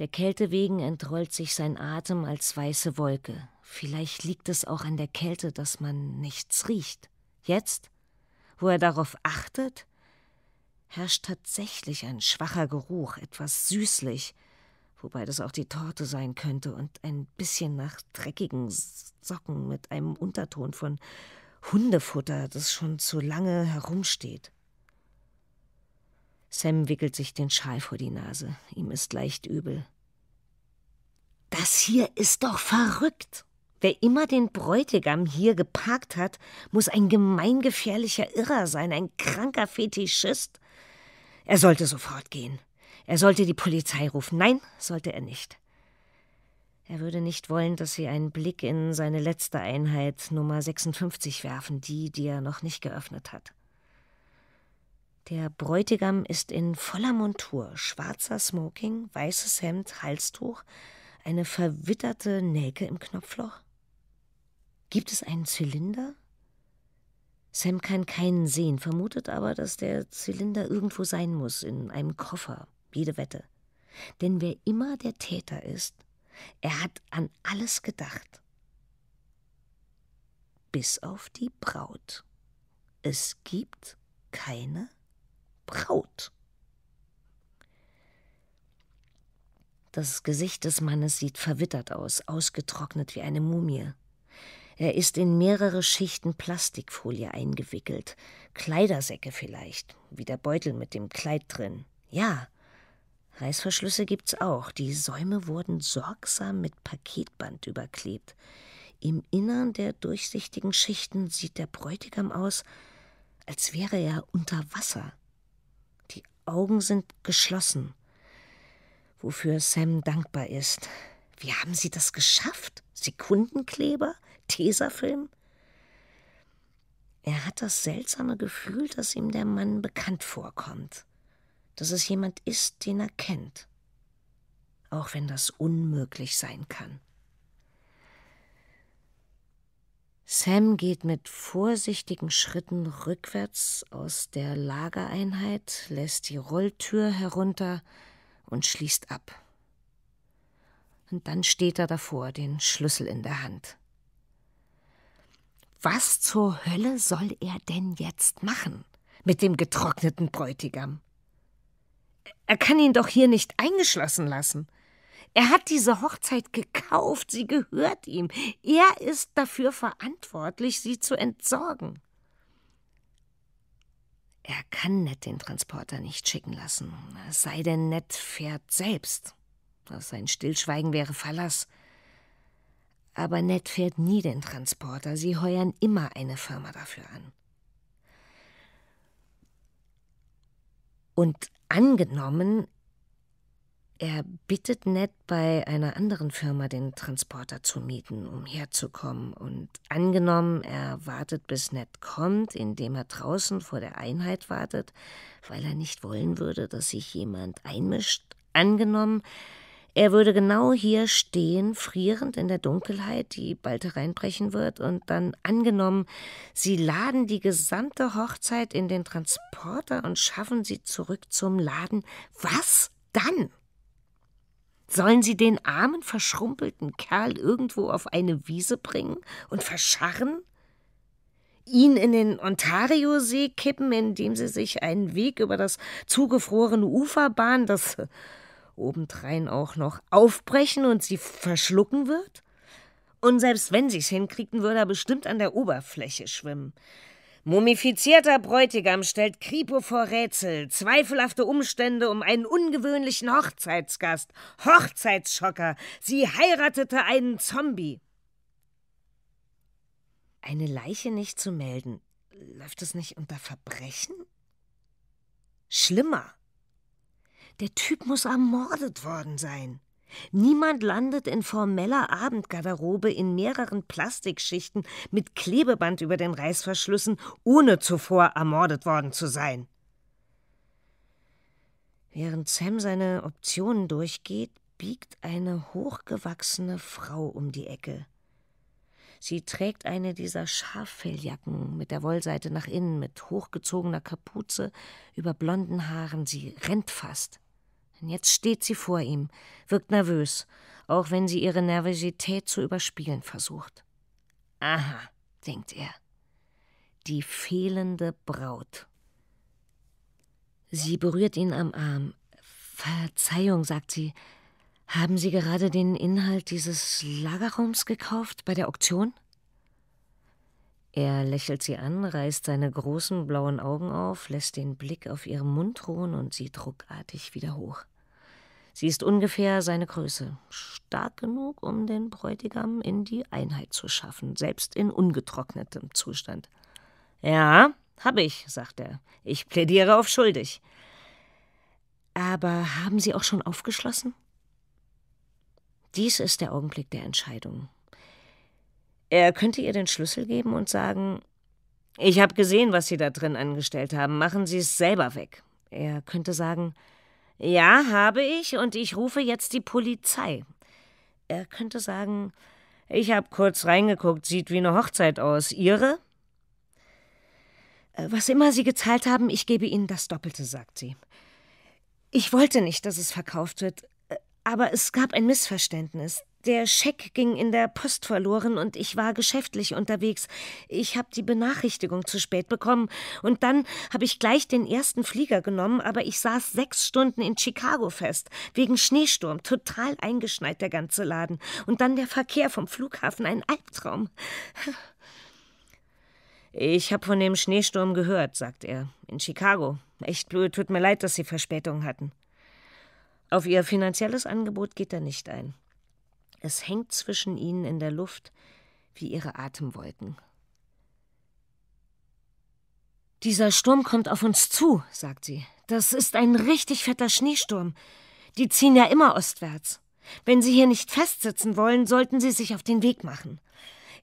Speaker 1: Der Kälte wegen entrollt sich sein Atem als weiße Wolke. Vielleicht liegt es auch an der Kälte, dass man nichts riecht. Jetzt wo er darauf achtet, herrscht tatsächlich ein schwacher Geruch, etwas süßlich, wobei das auch die Torte sein könnte und ein bisschen nach dreckigen Socken mit einem Unterton von Hundefutter, das schon zu lange herumsteht. Sam wickelt sich den Schal vor die Nase. Ihm ist leicht übel. Das hier ist doch verrückt, Wer immer den Bräutigam hier geparkt hat, muss ein gemeingefährlicher Irrer sein, ein kranker Fetischist. Er sollte sofort gehen. Er sollte die Polizei rufen. Nein, sollte er nicht. Er würde nicht wollen, dass sie einen Blick in seine letzte Einheit Nummer 56 werfen, die, die er noch nicht geöffnet hat. Der Bräutigam ist in voller Montur, schwarzer Smoking, weißes Hemd, Halstuch, eine verwitterte Nelke im Knopfloch. Gibt es einen Zylinder? Sam kann keinen sehen, vermutet aber, dass der Zylinder irgendwo sein muss, in einem Koffer, jede Wette. Denn wer immer der Täter ist, er hat an alles gedacht. Bis auf die Braut. Es gibt keine Braut. Das Gesicht des Mannes sieht verwittert aus, ausgetrocknet wie eine Mumie. Er ist in mehrere Schichten Plastikfolie eingewickelt. Kleidersäcke vielleicht, wie der Beutel mit dem Kleid drin. Ja. Reißverschlüsse gibt's auch. Die Säume wurden sorgsam mit Paketband überklebt. Im Innern der durchsichtigen Schichten sieht der Bräutigam aus, als wäre er unter Wasser. Die Augen sind geschlossen. Wofür Sam dankbar ist. Wie haben Sie das geschafft? Sekundenkleber? Tesafilm? Er hat das seltsame Gefühl, dass ihm der Mann bekannt vorkommt, dass es jemand ist, den er kennt, auch wenn das unmöglich sein kann. Sam geht mit vorsichtigen Schritten rückwärts aus der Lagereinheit, lässt die Rolltür herunter und schließt ab. Und dann steht er davor, den Schlüssel in der Hand. Was zur Hölle soll er denn jetzt machen mit dem getrockneten Bräutigam? Er kann ihn doch hier nicht eingeschlossen lassen. Er hat diese Hochzeit gekauft, sie gehört ihm. Er ist dafür verantwortlich, sie zu entsorgen. Er kann Ned den Transporter nicht schicken lassen, es sei denn, Ned fährt selbst. sein Stillschweigen wäre Verlass. Aber Ned fährt nie den Transporter. Sie heuern immer eine Firma dafür an. Und angenommen, er bittet Ned bei einer anderen Firma den Transporter zu mieten, um herzukommen. Und angenommen, er wartet, bis Ned kommt, indem er draußen vor der Einheit wartet, weil er nicht wollen würde, dass sich jemand einmischt. Angenommen, er würde genau hier stehen, frierend in der Dunkelheit, die bald hereinbrechen wird, und dann angenommen, sie laden die gesamte Hochzeit in den Transporter und schaffen sie zurück zum Laden. Was dann? Sollen sie den armen, verschrumpelten Kerl irgendwo auf eine Wiese bringen und verscharren? ihn in den Ontariosee kippen, indem sie sich einen Weg über das zugefrorene Ufer bahnen, das obendrein auch noch aufbrechen und sie verschlucken wird? Und selbst wenn sie es hinkriegen, würde er bestimmt an der Oberfläche schwimmen. Mumifizierter Bräutigam stellt Kripo vor Rätsel, zweifelhafte Umstände um einen ungewöhnlichen Hochzeitsgast, Hochzeitsschocker, sie heiratete einen Zombie. Eine Leiche nicht zu melden, läuft es nicht unter Verbrechen? Schlimmer. Der Typ muss ermordet worden sein. Niemand landet in formeller Abendgarderobe in mehreren Plastikschichten mit Klebeband über den Reißverschlüssen, ohne zuvor ermordet worden zu sein. Während Sam seine Optionen durchgeht, biegt eine hochgewachsene Frau um die Ecke. Sie trägt eine dieser Schaffelljacken mit der Wollseite nach innen, mit hochgezogener Kapuze über blonden Haaren. Sie rennt fast. Jetzt steht sie vor ihm, wirkt nervös, auch wenn sie ihre Nervosität zu überspielen versucht. Aha, denkt er. Die fehlende Braut. Sie berührt ihn am Arm. Verzeihung, sagt sie. Haben Sie gerade den Inhalt dieses Lagerraums gekauft bei der Auktion? Er lächelt sie an, reißt seine großen blauen Augen auf, lässt den Blick auf ihrem Mund ruhen und sieht ruckartig wieder hoch. Sie ist ungefähr seine Größe, stark genug, um den Bräutigam in die Einheit zu schaffen, selbst in ungetrocknetem Zustand. Ja, hab ich, sagt er. Ich plädiere auf schuldig. Aber haben Sie auch schon aufgeschlossen? Dies ist der Augenblick der Entscheidung. Er könnte ihr den Schlüssel geben und sagen, ich habe gesehen, was Sie da drin angestellt haben, machen Sie es selber weg. Er könnte sagen, ja, habe ich, und ich rufe jetzt die Polizei. Er könnte sagen, ich habe kurz reingeguckt, sieht wie eine Hochzeit aus. Ihre? Äh, was immer Sie gezahlt haben, ich gebe Ihnen das Doppelte, sagt sie. Ich wollte nicht, dass es verkauft wird, äh, aber es gab ein Missverständnis. Der Scheck ging in der Post verloren und ich war geschäftlich unterwegs. Ich habe die Benachrichtigung zu spät bekommen und dann habe ich gleich den ersten Flieger genommen, aber ich saß sechs Stunden in Chicago fest, wegen Schneesturm, total eingeschneit der ganze Laden. Und dann der Verkehr vom Flughafen, ein Albtraum. Ich habe von dem Schneesturm gehört, sagt er, in Chicago. Echt blöd, tut mir leid, dass Sie Verspätung hatten. Auf Ihr finanzielles Angebot geht er nicht ein. Es hängt zwischen ihnen in der Luft wie ihre Atemwolken. Dieser Sturm kommt auf uns zu, sagt sie. Das ist ein richtig fetter Schneesturm. Die ziehen ja immer ostwärts. Wenn Sie hier nicht festsitzen wollen, sollten Sie sich auf den Weg machen.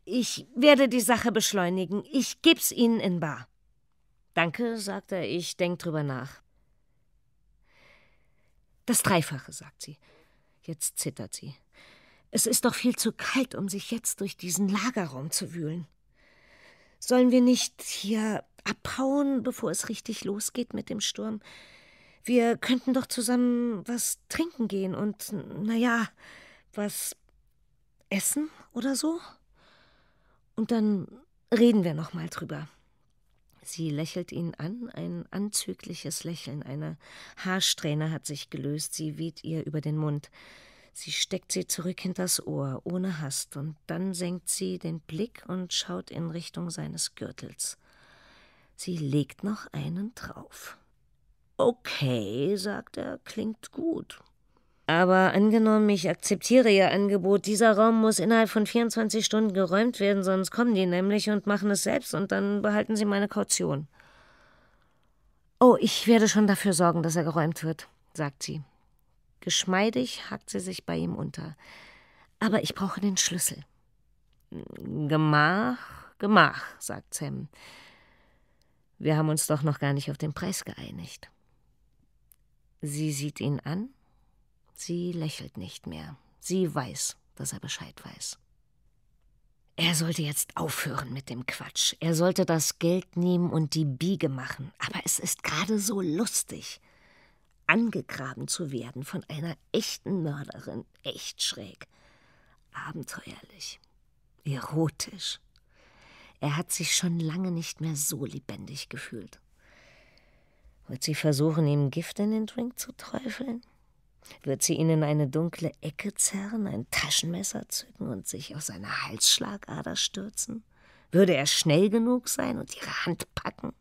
Speaker 1: Ich werde die Sache beschleunigen. Ich geb's Ihnen in Bar. Danke, sagt er, ich denk drüber nach. Das Dreifache, sagt sie. Jetzt zittert sie. Es ist doch viel zu kalt, um sich jetzt durch diesen Lagerraum zu wühlen. Sollen wir nicht hier abhauen, bevor es richtig losgeht mit dem Sturm? Wir könnten doch zusammen was trinken gehen und, naja, was essen oder so? Und dann reden wir noch mal drüber. Sie lächelt ihn an, ein anzügliches Lächeln. Eine Haarsträhne hat sich gelöst, sie weht ihr über den Mund. Sie steckt sie zurück hinters Ohr, ohne Hast, und dann senkt sie den Blick und schaut in Richtung seines Gürtels. Sie legt noch einen drauf. Okay, sagt er, klingt gut. Aber angenommen, ich akzeptiere Ihr Angebot, dieser Raum muss innerhalb von 24 Stunden geräumt werden, sonst kommen die nämlich und machen es selbst und dann behalten Sie meine Kaution. Oh, ich werde schon dafür sorgen, dass er geräumt wird, sagt sie. Geschmeidig hackt sie sich bei ihm unter. Aber ich brauche den Schlüssel. Gemach, Gemach, sagt Sam. Wir haben uns doch noch gar nicht auf den Preis geeinigt. Sie sieht ihn an, sie lächelt nicht mehr. Sie weiß, dass er Bescheid weiß. Er sollte jetzt aufhören mit dem Quatsch. Er sollte das Geld nehmen und die Biege machen. Aber es ist gerade so lustig angegraben zu werden von einer echten Mörderin, echt schräg, abenteuerlich, erotisch. Er hat sich schon lange nicht mehr so lebendig gefühlt. Wird sie versuchen, ihm Gift in den Drink zu träufeln? Wird sie ihn in eine dunkle Ecke zerren, ein Taschenmesser zücken und sich aus seiner Halsschlagader stürzen? Würde er schnell genug sein und ihre Hand packen?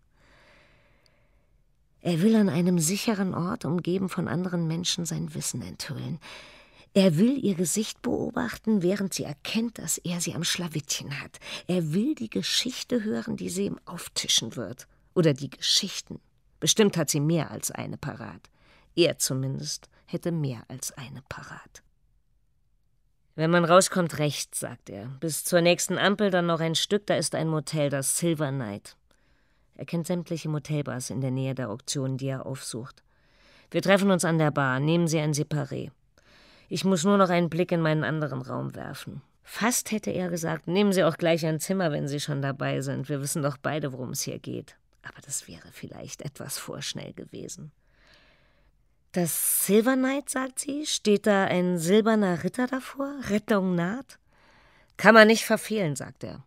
Speaker 1: Er will an einem sicheren Ort, umgeben von anderen Menschen, sein Wissen enthüllen. Er will ihr Gesicht beobachten, während sie erkennt, dass er sie am Schlawittchen hat. Er will die Geschichte hören, die sie ihm auftischen wird. Oder die Geschichten. Bestimmt hat sie mehr als eine parat. Er zumindest hätte mehr als eine parat. Wenn man rauskommt, rechts, sagt er. Bis zur nächsten Ampel dann noch ein Stück, da ist ein Motel, das Silver Knight. Er kennt sämtliche Motelbars in der Nähe der Auktion, die er aufsucht. Wir treffen uns an der Bar, nehmen Sie ein Separé. Ich muss nur noch einen Blick in meinen anderen Raum werfen. Fast hätte er gesagt, nehmen Sie auch gleich ein Zimmer, wenn Sie schon dabei sind. Wir wissen doch beide, worum es hier geht. Aber das wäre vielleicht etwas vorschnell gewesen. Das Silver Knight, sagt sie, steht da ein silberner Ritter davor? Rettung naht? Kann man nicht verfehlen, sagt er.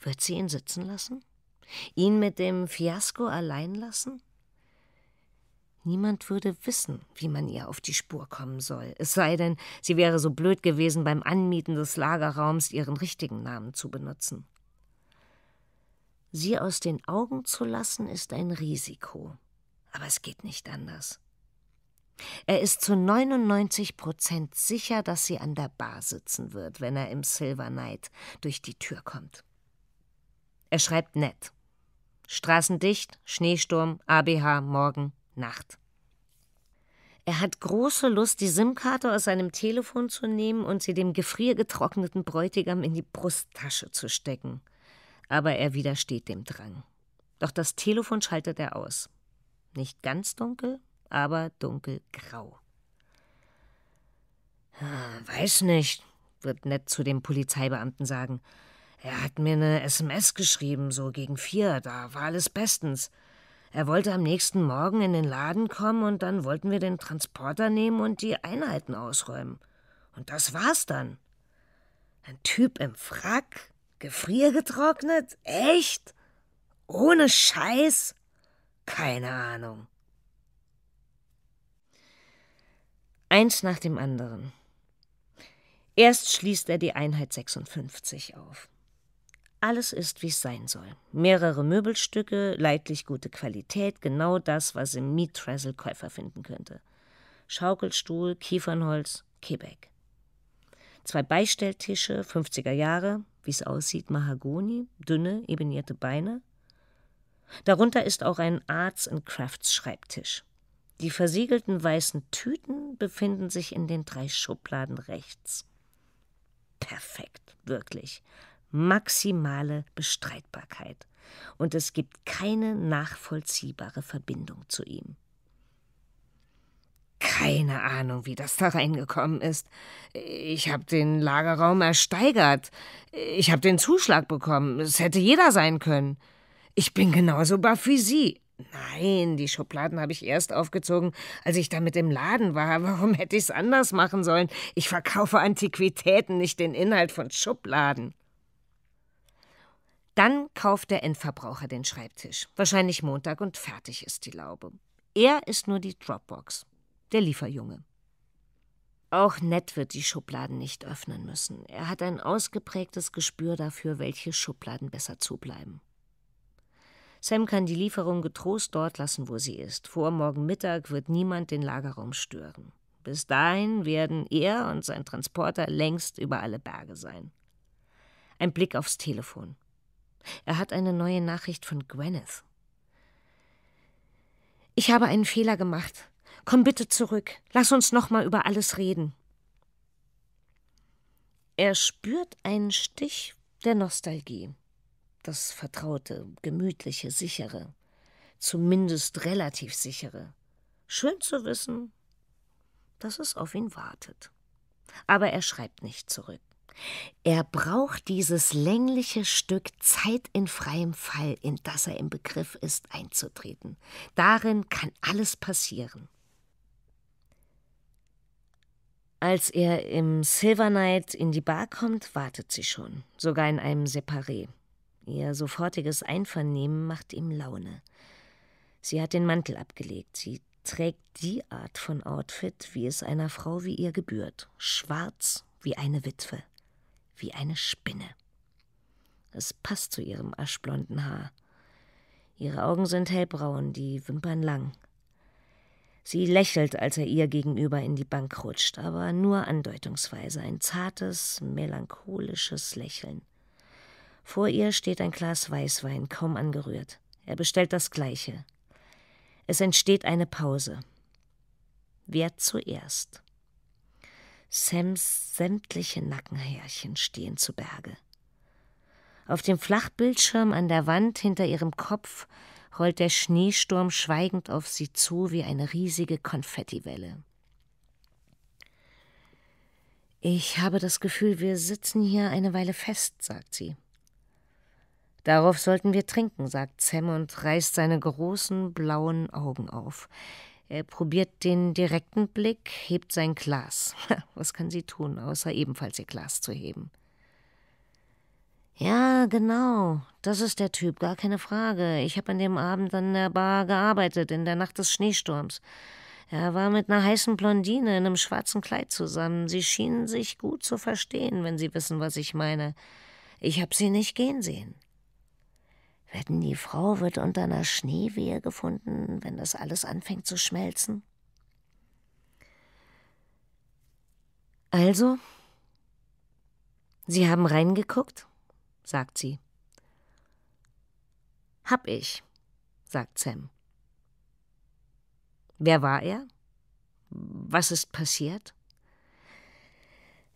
Speaker 1: Wird sie ihn sitzen lassen? Ihn mit dem Fiasko allein lassen? Niemand würde wissen, wie man ihr auf die Spur kommen soll, es sei denn, sie wäre so blöd gewesen, beim Anmieten des Lagerraums ihren richtigen Namen zu benutzen. Sie aus den Augen zu lassen, ist ein Risiko, aber es geht nicht anders. Er ist zu 99 Prozent sicher, dass sie an der Bar sitzen wird, wenn er im Silver Night durch die Tür kommt. Er schreibt nett. Straßendicht, Schneesturm, ABH morgen, Nacht. Er hat große Lust, die SIM-Karte aus seinem Telefon zu nehmen und sie dem gefriergetrockneten Bräutigam in die Brusttasche zu stecken. Aber er widersteht dem Drang. Doch das Telefon schaltet er aus. Nicht ganz dunkel, aber dunkelgrau. Ah, weiß nicht, wird Ned zu dem Polizeibeamten sagen. Er hat mir eine SMS geschrieben, so gegen vier, da war alles bestens. Er wollte am nächsten Morgen in den Laden kommen und dann wollten wir den Transporter nehmen und die Einheiten ausräumen. Und das war's dann. Ein Typ im Frack, gefriergetrocknet, echt? Ohne Scheiß? Keine Ahnung. Eins nach dem anderen. Erst schließt er die Einheit 56 auf. Alles ist, wie es sein soll. Mehrere Möbelstücke, leidlich gute Qualität, genau das, was im Meat Miettrazzle-Käufer finden könnte. Schaukelstuhl, Kiefernholz, Quebec. Zwei Beistelltische, 50er Jahre, wie es aussieht, Mahagoni, dünne, ebenierte Beine. Darunter ist auch ein Arts and Crafts Schreibtisch. Die versiegelten weißen Tüten befinden sich in den drei Schubladen rechts. Perfekt, wirklich maximale Bestreitbarkeit und es gibt keine nachvollziehbare Verbindung zu ihm. Keine Ahnung, wie das da reingekommen ist. Ich habe den Lagerraum ersteigert. Ich habe den Zuschlag bekommen. Es hätte jeder sein können. Ich bin genauso baff wie Sie. Nein, die Schubladen habe ich erst aufgezogen, als ich damit im Laden war. Warum hätte ich es anders machen sollen? Ich verkaufe Antiquitäten, nicht den Inhalt von Schubladen. Dann kauft der Endverbraucher den Schreibtisch. Wahrscheinlich Montag und fertig ist die Laube. Er ist nur die Dropbox, der Lieferjunge. Auch Ned wird die Schubladen nicht öffnen müssen. Er hat ein ausgeprägtes Gespür dafür, welche Schubladen besser zubleiben. Sam kann die Lieferung getrost dort lassen, wo sie ist. Vor morgen Mittag wird niemand den Lagerraum stören. Bis dahin werden er und sein Transporter längst über alle Berge sein. Ein Blick aufs Telefon. Er hat eine neue Nachricht von Gwyneth. Ich habe einen Fehler gemacht. Komm bitte zurück. Lass uns noch mal über alles reden. Er spürt einen Stich der Nostalgie. Das vertraute, gemütliche, sichere, zumindest relativ sichere. Schön zu wissen, dass es auf ihn wartet. Aber er schreibt nicht zurück. Er braucht dieses längliche Stück Zeit in freiem Fall, in das er im Begriff ist, einzutreten. Darin kann alles passieren. Als er im Silver Night in die Bar kommt, wartet sie schon, sogar in einem Separé. Ihr sofortiges Einvernehmen macht ihm Laune. Sie hat den Mantel abgelegt. Sie trägt die Art von Outfit, wie es einer Frau wie ihr gebührt. Schwarz wie eine Witwe wie eine Spinne. Es passt zu ihrem aschblonden Haar. Ihre Augen sind hellbraun, die Wimpern lang. Sie lächelt, als er ihr gegenüber in die Bank rutscht, aber nur andeutungsweise ein zartes, melancholisches Lächeln. Vor ihr steht ein Glas Weißwein, kaum angerührt. Er bestellt das gleiche. Es entsteht eine Pause. Wer zuerst? Sams sämtliche Nackenhärchen stehen zu Berge. Auf dem Flachbildschirm an der Wand hinter ihrem Kopf rollt der Schneesturm schweigend auf sie zu wie eine riesige Konfettiwelle. Ich habe das Gefühl, wir sitzen hier eine Weile fest, sagt sie. Darauf sollten wir trinken, sagt Sam und reißt seine großen blauen Augen auf. Er probiert den direkten Blick, hebt sein Glas. Was kann sie tun, außer ebenfalls ihr Glas zu heben? Ja, genau. Das ist der Typ, gar keine Frage. Ich habe an dem Abend an der Bar gearbeitet, in der Nacht des Schneesturms. Er war mit einer heißen Blondine in einem schwarzen Kleid zusammen. Sie schienen sich gut zu verstehen, wenn Sie wissen, was ich meine. Ich habe sie nicht gehen sehen. Wetten, die Frau wird unter einer Schneewehe gefunden, wenn das alles anfängt zu schmelzen? Also, Sie haben reingeguckt? sagt sie. Hab ich, sagt Sam. Wer war er? Was ist passiert?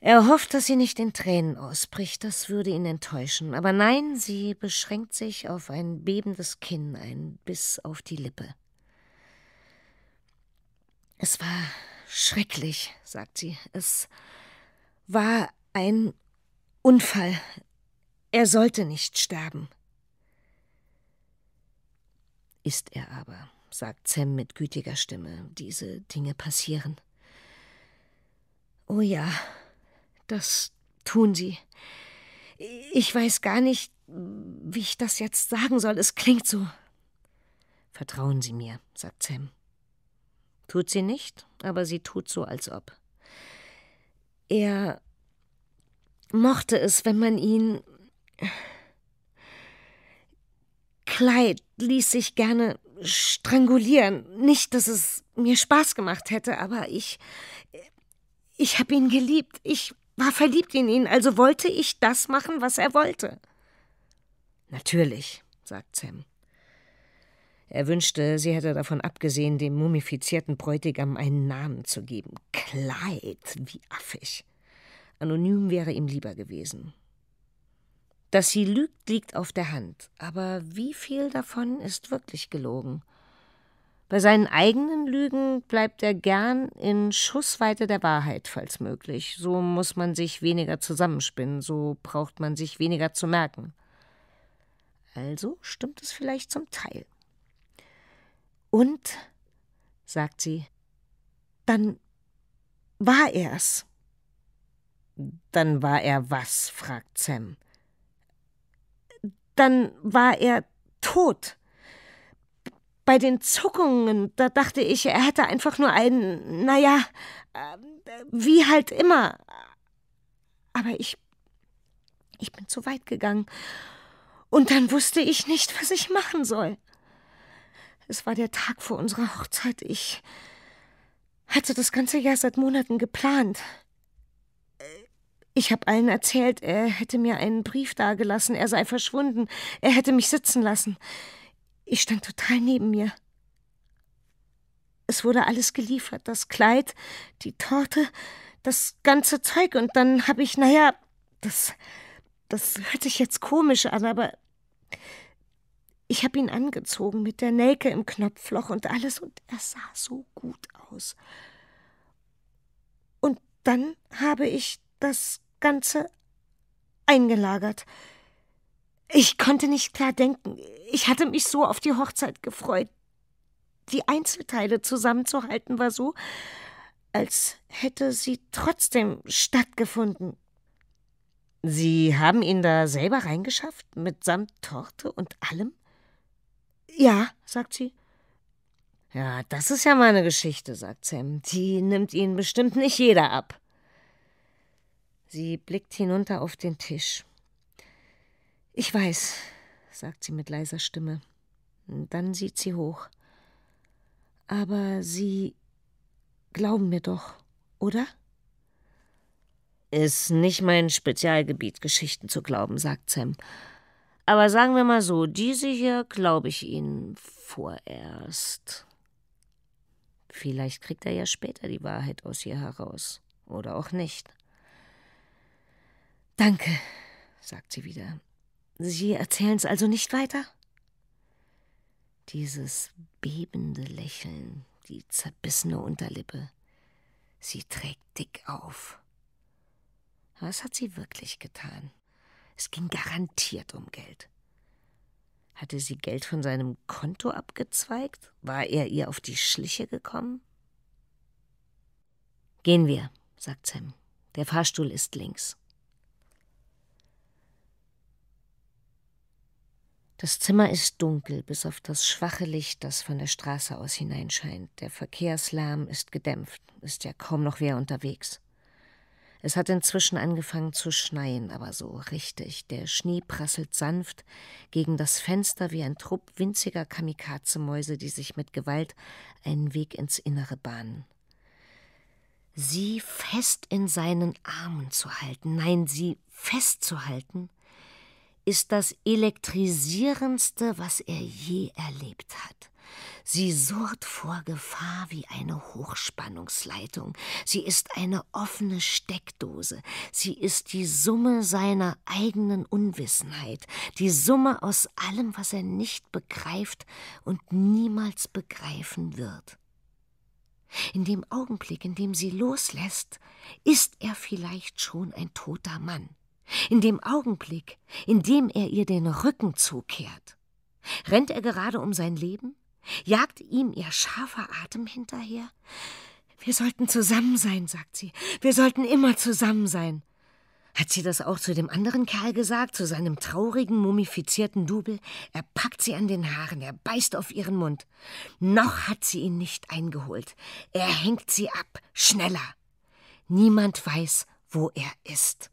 Speaker 1: Er hofft, dass sie nicht in Tränen ausbricht, das würde ihn enttäuschen. Aber nein, sie beschränkt sich auf ein bebendes Kinn, ein Biss auf die Lippe. Es war schrecklich, sagt sie. Es war ein Unfall. Er sollte nicht sterben. Ist er aber, sagt Sam mit gütiger Stimme, diese Dinge passieren. Oh ja, das tun sie. Ich weiß gar nicht, wie ich das jetzt sagen soll. Es klingt so. Vertrauen Sie mir, sagt Sam. Tut sie nicht, aber sie tut so, als ob. Er mochte es, wenn man ihn. Kleid ließ sich gerne strangulieren. Nicht, dass es mir Spaß gemacht hätte, aber ich. Ich habe ihn geliebt. Ich war verliebt in ihn, also wollte ich das machen, was er wollte. Natürlich, sagt Sam. Er wünschte, sie hätte davon abgesehen, dem mumifizierten Bräutigam einen Namen zu geben. Kleid, wie affig. Anonym wäre ihm lieber gewesen. Dass sie lügt, liegt auf der Hand, aber wie viel davon ist wirklich gelogen? Bei seinen eigenen Lügen bleibt er gern in Schussweite der Wahrheit, falls möglich. So muss man sich weniger zusammenspinnen, so braucht man sich weniger zu merken. Also stimmt es vielleicht zum Teil. Und, sagt sie, dann war er's. Dann war er was? fragt Sam. Dann war er tot. Bei den Zuckungen, da dachte ich, er hätte einfach nur einen, naja, äh, wie halt immer. Aber ich, ich bin zu weit gegangen. Und dann wusste ich nicht, was ich machen soll. Es war der Tag vor unserer Hochzeit. Ich hatte das ganze Jahr seit Monaten geplant. Ich habe allen erzählt, er hätte mir einen Brief dagelassen, er sei verschwunden, er hätte mich sitzen lassen. Ich stand total neben mir. Es wurde alles geliefert, das Kleid, die Torte, das ganze Zeug. Und dann habe ich, naja, das, das hört sich jetzt komisch an, aber ich habe ihn angezogen mit der Nelke im Knopfloch und alles, und er sah so gut aus. Und dann habe ich das Ganze eingelagert. Ich konnte nicht klar denken. Ich hatte mich so auf die Hochzeit gefreut. Die Einzelteile zusammenzuhalten war so, als hätte sie trotzdem stattgefunden. Sie haben ihn da selber reingeschafft, mitsamt Torte und allem? Ja, sagt sie. Ja, das ist ja mal eine Geschichte, sagt Sam. Die nimmt ihn bestimmt nicht jeder ab. Sie blickt hinunter auf den Tisch. Ich weiß, sagt sie mit leiser Stimme. Dann sieht sie hoch. Aber Sie glauben mir doch, oder? Ist nicht mein Spezialgebiet, Geschichten zu glauben, sagt Sam. Aber sagen wir mal so, diese hier glaube ich Ihnen vorerst. Vielleicht kriegt er ja später die Wahrheit aus ihr heraus. Oder auch nicht. Danke, sagt sie wieder. Sie erzählen es also nicht weiter? Dieses bebende Lächeln, die zerbissene Unterlippe. Sie trägt dick auf. Was hat sie wirklich getan? Es ging garantiert um Geld. Hatte sie Geld von seinem Konto abgezweigt? War er ihr auf die Schliche gekommen? Gehen wir, sagt Sam. Der Fahrstuhl ist links. Das Zimmer ist dunkel, bis auf das schwache Licht, das von der Straße aus hineinscheint. Der Verkehrslärm ist gedämpft, ist ja kaum noch wer unterwegs. Es hat inzwischen angefangen zu schneien, aber so richtig. Der Schnee prasselt sanft gegen das Fenster wie ein Trupp winziger Kamikaze-Mäuse, die sich mit Gewalt einen Weg ins Innere bahnen. Sie fest in seinen Armen zu halten, nein, sie festzuhalten, ist das elektrisierendste, was er je erlebt hat. Sie surrt vor Gefahr wie eine Hochspannungsleitung. Sie ist eine offene Steckdose. Sie ist die Summe seiner eigenen Unwissenheit, die Summe aus allem, was er nicht begreift und niemals begreifen wird. In dem Augenblick, in dem sie loslässt, ist er vielleicht schon ein toter Mann. In dem Augenblick, in dem er ihr den Rücken zukehrt. Rennt er gerade um sein Leben? Jagt ihm ihr scharfer Atem hinterher? Wir sollten zusammen sein, sagt sie. Wir sollten immer zusammen sein. Hat sie das auch zu dem anderen Kerl gesagt, zu seinem traurigen, mumifizierten Dubel? Er packt sie an den Haaren, er beißt auf ihren Mund. Noch hat sie ihn nicht eingeholt. Er hängt sie ab, schneller. Niemand weiß, wo er ist.